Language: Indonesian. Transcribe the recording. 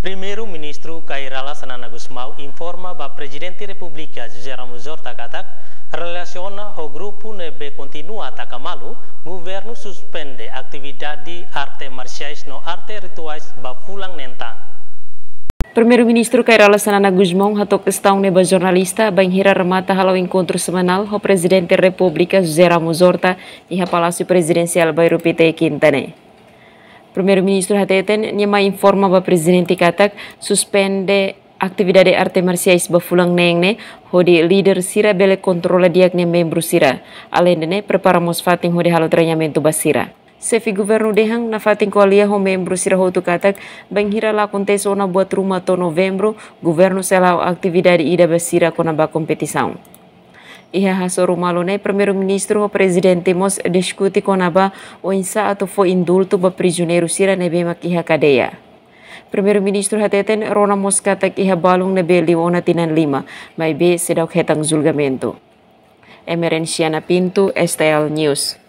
Primeiro-ministro Kairala Sanana Gusmão informa para o Presidente da República José Ramos Horta Katak relaciona o grupo nebe continua a o governo suspende atividade arte marciais no arte rituais ba fulang nentang. Primeiro-Ministro Kairala Sanana Guzmão hatok estão neba jornalista bem hira remata halau encontro semanal o Presidente da República José Ramos Horta e a Palácio Presidencial Bairro PT Quintané. Primeiro-ministro Hateten informa ba presidente Katak suspende aktividade arte marciais bafulang nengne hodi leader sira bele diak ne membro sira. ne dene, preparamos fatin hodi halo treinamento basira. Sefi governo dehang na fatin koalia ho membro sira hotu katak hira la ona buat rumah to novembro, governo selau aktividade ida basira kona ba kompetisaun. Iya haso rumalone primeiro-ministro mos discute konaba o atau fo indulto ba prisioneiro sira nebe makiha cadeia. Primeiro-ministro hateten Rona Moscata kiha balung nebe liwona tinan lima, may be sedok hetang julgamento. Emerenciana Pinto, STL News.